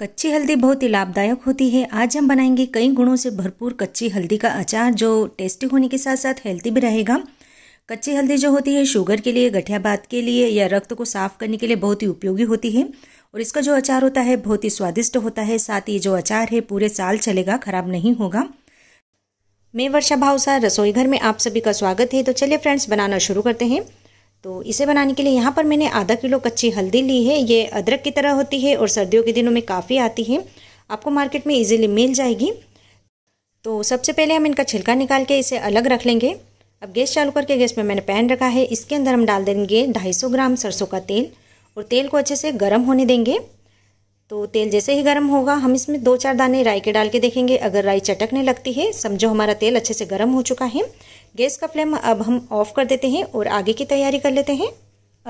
कच्ची हल्दी बहुत ही लाभदायक होती है आज हम बनाएंगे कई गुणों से भरपूर कच्ची हल्दी का अचार जो टेस्टी होने के साथ साथ हेल्थी भी रहेगा कच्ची हल्दी जो होती है शुगर के लिए गठिया बात के लिए या रक्त को साफ करने के लिए बहुत ही उपयोगी होती है और इसका जो अचार होता है बहुत ही स्वादिष्ट होता है साथ ही जो अचार है पूरे साल चलेगा खराब नहीं होगा मैं वर्षा भावसा रसोई घर में आप सभी का स्वागत है तो चलिए फ्रेंड्स बनाना शुरू करते हैं तो इसे बनाने के लिए यहाँ पर मैंने आधा किलो कच्ची हल्दी ली है ये अदरक की तरह होती है और सर्दियों के दिनों में काफ़ी आती है आपको मार्केट में इजीली मिल जाएगी तो सबसे पहले हम इनका छिलका निकाल के इसे अलग रख लेंगे अब गैस चालू करके गैस में मैंने पैन रखा है इसके अंदर हम डाल देंगे ढाई ग्राम सरसों का तेल और तेल को अच्छे से गर्म होने देंगे तो तेल जैसे ही गर्म होगा हम इसमें दो चार दाने राई के डाल के देखेंगे अगर राई चटकने लगती है समझो हमारा तेल अच्छे से गर्म हो चुका है गैस का फ्लेम अब हम ऑफ कर देते हैं और आगे की तैयारी कर लेते हैं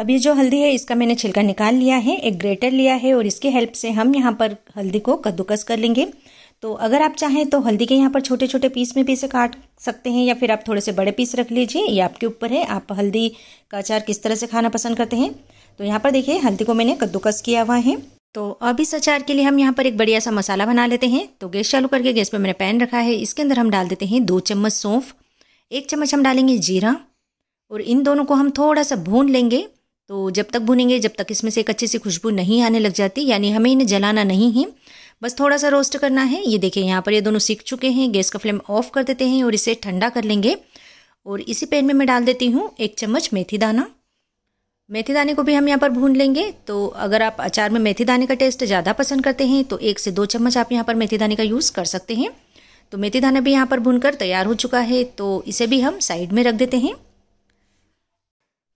अभी जो हल्दी है इसका मैंने छिलका निकाल लिया है एक ग्रेटर लिया है और इसके हेल्प से हम यहाँ पर हल्दी को कद्दूकस कर लेंगे तो अगर आप चाहें तो हल्दी के यहाँ पर छोटे छोटे पीस में भी इसे काट सकते हैं या फिर आप थोड़े से बड़े पीस रख लीजिए ये आपके ऊपर है आप हल्दी का अचार किस तरह से खाना पसंद करते हैं तो यहाँ पर देखिए हल्दी को मैंने कद्दूकस किया हुआ है तो अब इस अचार के लिए हम यहाँ पर एक बढ़िया सा मसाला बना लेते हैं तो गैस चालू करके गैस पर मैंने पैन रखा है इसके अंदर हम डाल देते हैं दो चम्मच सौंफ एक चम्मच हम डालेंगे जीरा और इन दोनों को हम थोड़ा सा भून लेंगे तो जब तक भूनेंगे जब तक इसमें से एक अच्छी सी खुशबू नहीं आने लग जाती यानी हमें इन्हें जलाना नहीं है बस थोड़ा सा रोस्ट करना है ये देखिए यहाँ पर ये दोनों सीख चुके हैं गैस का फ्लेम ऑफ कर देते हैं और इसे ठंडा कर लेंगे और इसी पैन में मैं डाल देती हूँ एक चम्मच मेथी दाना मेथी दाने को भी हम यहाँ पर भून लेंगे तो अगर आप अचार में मेथी दाने का टेस्ट ज़्यादा पसंद करते हैं तो एक से दो चम्मच आप यहाँ पर मेथी दाने का यूज़ कर सकते हैं तो मेथी दाना भी यहाँ पर कर तैयार हो चुका है तो इसे भी हम साइड में रख देते हैं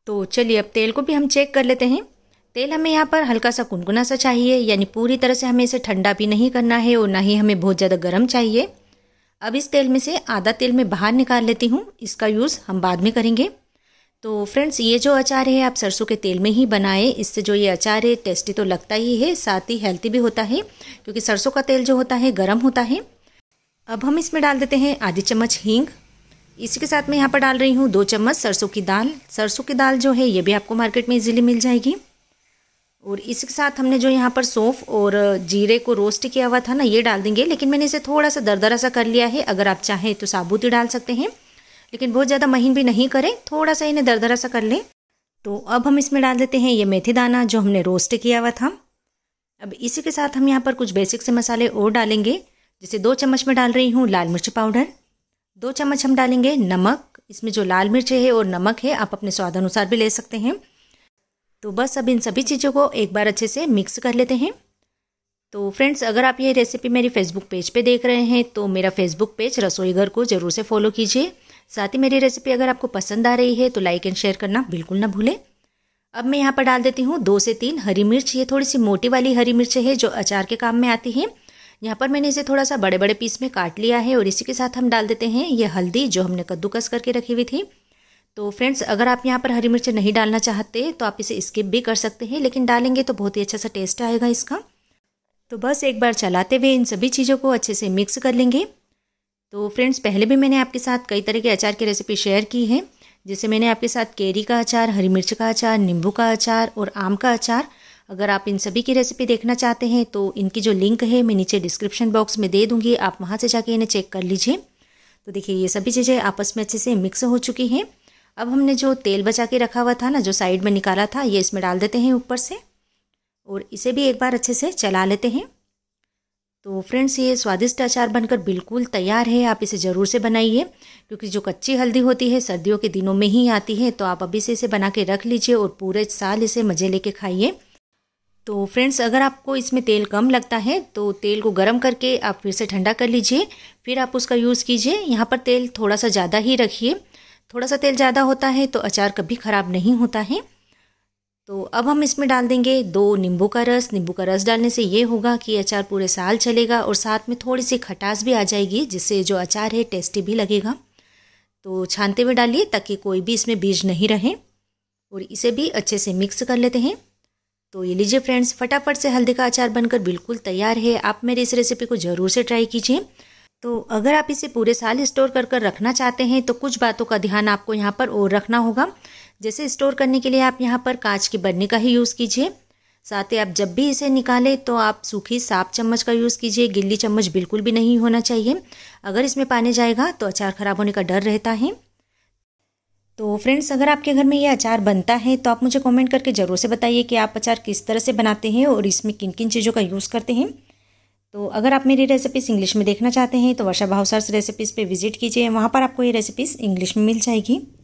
तो चलिए अब तेल को भी हम चेक कर लेते हैं तेल हमें यहाँ पर हल्का सा कुनकुना सा चाहिए यानी पूरी तरह से हमें इसे ठंडा भी नहीं करना है और ना ही हमें बहुत ज़्यादा गर्म चाहिए अब इस तेल में से आधा तेल में बाहर निकाल लेती हूँ इसका यूज़ हम बाद में करेंगे तो फ्रेंड्स ये जो अचार है आप सरसों के तेल में ही बनाएं इससे जो ये अचार है टेस्टी तो लगता ही है साथ ही हेल्थी भी होता है क्योंकि सरसों का तेल जो होता है गर्म होता है अब हम इसमें डाल देते हैं आधी चम्मच हींग इसी के साथ मैं यहाँ पर डाल रही हूँ दो चम्मच सरसों की दाल सरसों की दाल जो है ये भी आपको मार्केट में इजीली मिल जाएगी और इसके साथ हमने जो यहाँ पर सौंफ और जीरे को रोस्ट किया हुआ था ना ये डाल देंगे लेकिन मैंने इसे थोड़ा सा दरदरा सा कर लिया है अगर आप चाहें तो साबुत ही डाल सकते हैं लेकिन बहुत ज़्यादा महीन भी नहीं करें थोड़ा सा इन्हें दरदरा सा कर लें तो अब हम इसमें डाल देते हैं ये मेथी दाना जो हमने रोस्ट किया हुआ था अब इसी के साथ हम यहाँ पर कुछ बेसिक से मसाले और डालेंगे जैसे दो चम्मच में डाल रही हूँ लाल मिर्च पाउडर दो चम्मच हम डालेंगे नमक इसमें जो लाल मिर्च है और नमक है आप अपने स्वाद अनुसार भी ले सकते हैं तो बस अब इन सभी चीज़ों को एक बार अच्छे से मिक्स कर लेते हैं तो फ्रेंड्स अगर आप ये रेसिपी मेरी फेसबुक पेज पे देख रहे हैं तो मेरा फेसबुक पेज रसोई घर को ज़रूर से फॉलो कीजिए साथ ही मेरी रेसिपी अगर आपको पसंद आ रही है तो लाइक एंड शेयर करना बिल्कुल ना भूलें अब मैं यहाँ पर डाल देती हूँ दो से तीन हरी मिर्च ये थोड़ी सी मोटी वाली हरी मिर्च है जो अचार के काम में आती है यहाँ पर मैंने इसे थोड़ा सा बड़े बड़े पीस में काट लिया है और इसी के साथ हम डाल देते हैं ये हल्दी जो हमने कद्दूकस करके रखी हुई थी तो फ्रेंड्स अगर आप यहाँ पर हरी मिर्च नहीं डालना चाहते तो आप इसे स्किप भी कर सकते हैं लेकिन डालेंगे तो बहुत ही अच्छा सा टेस्ट आएगा इसका तो बस एक बार चलाते हुए इन सभी चीज़ों को अच्छे से मिक्स कर लेंगे तो फ्रेंड्स पहले भी मैंने आपके साथ कई तरह के अचार की रेसिपी शेयर की है जैसे मैंने आपके साथ केरी का अचार हरी मिर्च का अचार नींबू का अचार और आम का अचार अगर आप इन सभी की रेसिपी देखना चाहते हैं तो इनकी जो लिंक है मैं नीचे डिस्क्रिप्शन बॉक्स में दे दूँगी आप वहाँ से जाके इन्हें चेक कर लीजिए तो देखिए ये सभी चीज़ें आपस में अच्छे से मिक्स हो चुकी हैं अब हमने जो तेल बचा के रखा हुआ था ना जो साइड में निकाला था ये इसमें डाल देते हैं ऊपर से और इसे भी एक बार अच्छे से चला लेते हैं तो फ्रेंड्स ये स्वादिष्ट अचार बनकर बिल्कुल तैयार है आप इसे ज़रूर से बनाइए क्योंकि जो कच्ची हल्दी होती है सर्दियों के दिनों में ही आती है तो आप अभी से इसे बना के रख लीजिए और पूरे साल इसे मज़े लेके खाइए तो फ्रेंड्स अगर आपको इसमें तेल कम लगता है तो तेल को गर्म करके आप फिर से ठंडा कर लीजिए फिर आप उसका यूज़ कीजिए यहाँ पर तेल थोड़ा सा ज़्यादा ही रखिए थोड़ा सा तेल ज़्यादा होता है तो अचार कभी ख़राब नहीं होता है तो अब हम इसमें डाल देंगे दो नींबू का रस नींबू का रस डालने से ये होगा कि अचार पूरे साल चलेगा और साथ में थोड़ी सी खटास भी आ जाएगी जिससे जो अचार है टेस्टी भी लगेगा तो छानते हुए डालिए ताकि कोई भी इसमें बीज नहीं रहे और इसे भी अच्छे से मिक्स कर लेते हैं तो ये लीजिए फ्रेंड्स फटाफट से हल्दी का अचार बनकर बिल्कुल तैयार है आप मेरी इस रेसिपी को ज़रूर से ट्राई कीजिए तो अगर आप इसे पूरे साल स्टोर कर कर रखना चाहते हैं तो कुछ बातों का ध्यान आपको यहाँ पर और रखना होगा जैसे स्टोर करने के लिए आप यहाँ पर कांच की बरनी का ही यूज़ कीजिए साथ ही आप जब भी इसे निकालें तो आप सूखी साफ चम्मच का यूज़ कीजिए गिल्ली चम्मच बिल्कुल भी नहीं होना चाहिए अगर इसमें पानी जाएगा तो अचार ख़राब होने का डर रहता है तो फ्रेंड्स अगर आपके घर में ये अचार बनता है तो आप मुझे कमेंट करके ज़रूर से बताइए कि आप अचार किस तरह से बनाते हैं और इसमें किन किन चीज़ों का यूज़ करते हैं तो अगर आप मेरी रेसिपीज़ इंग्लिश में देखना चाहते हैं तो वर्षा भावसार्स रेसिपीज़ पे विजिट कीजिए वहाँ पर आपको ये रेसिपीज़ इंग्लिश में मिल जाएगी